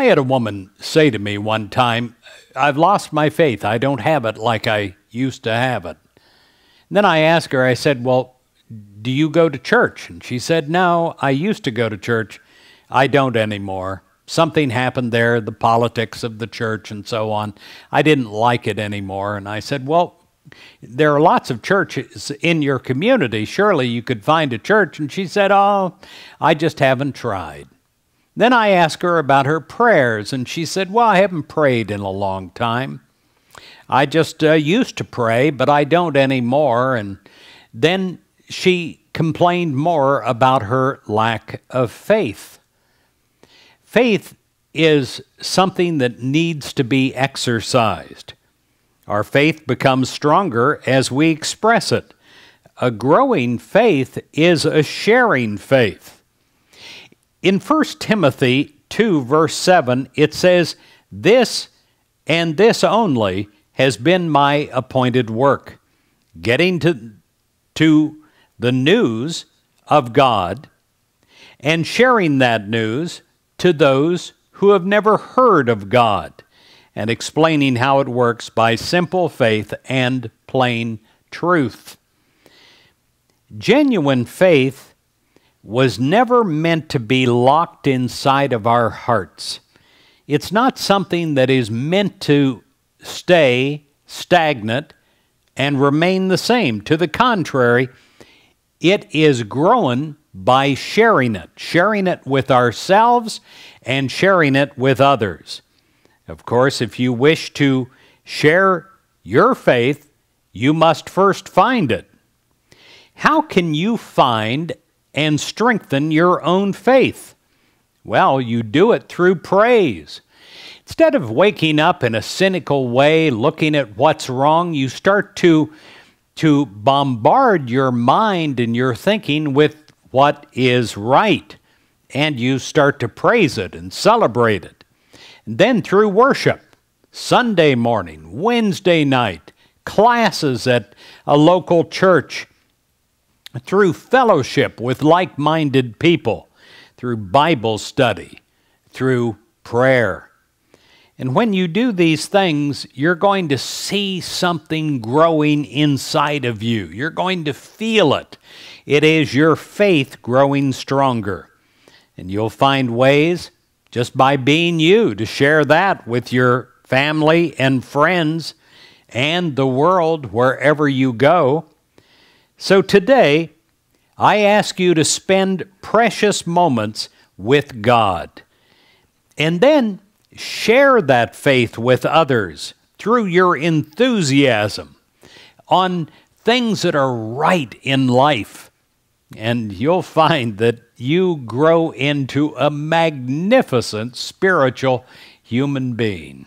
I had a woman say to me one time, I've lost my faith. I don't have it like I used to have it. And then I asked her, I said, Well, do you go to church? And she said, No, I used to go to church. I don't anymore. Something happened there, the politics of the church and so on. I didn't like it anymore. And I said, Well, there are lots of churches in your community. Surely you could find a church. And she said, Oh, I just haven't tried. Then I asked her about her prayers, and she said, Well, I haven't prayed in a long time. I just uh, used to pray, but I don't anymore. And then she complained more about her lack of faith. Faith is something that needs to be exercised. Our faith becomes stronger as we express it. A growing faith is a sharing faith. In 1 Timothy 2, verse 7, it says, This and this only has been my appointed work, getting to, to the news of God and sharing that news to those who have never heard of God and explaining how it works by simple faith and plain truth. Genuine faith was never meant to be locked inside of our hearts. It's not something that is meant to stay stagnant and remain the same. To the contrary, it is growing by sharing it, sharing it with ourselves and sharing it with others. Of course, if you wish to share your faith, you must first find it. How can you find and strengthen your own faith? Well, you do it through praise. Instead of waking up in a cynical way, looking at what's wrong, you start to, to bombard your mind and your thinking with what is right. And you start to praise it and celebrate it. And then through worship, Sunday morning, Wednesday night, classes at a local church, through fellowship with like minded people, through Bible study, through prayer. And when you do these things, you're going to see something growing inside of you. You're going to feel it. It is your faith growing stronger. And you'll find ways just by being you to share that with your family and friends and the world wherever you go. So today, I ask you to spend precious moments with God and then share that faith with others through your enthusiasm on things that are right in life. And you'll find that you grow into a magnificent spiritual human being.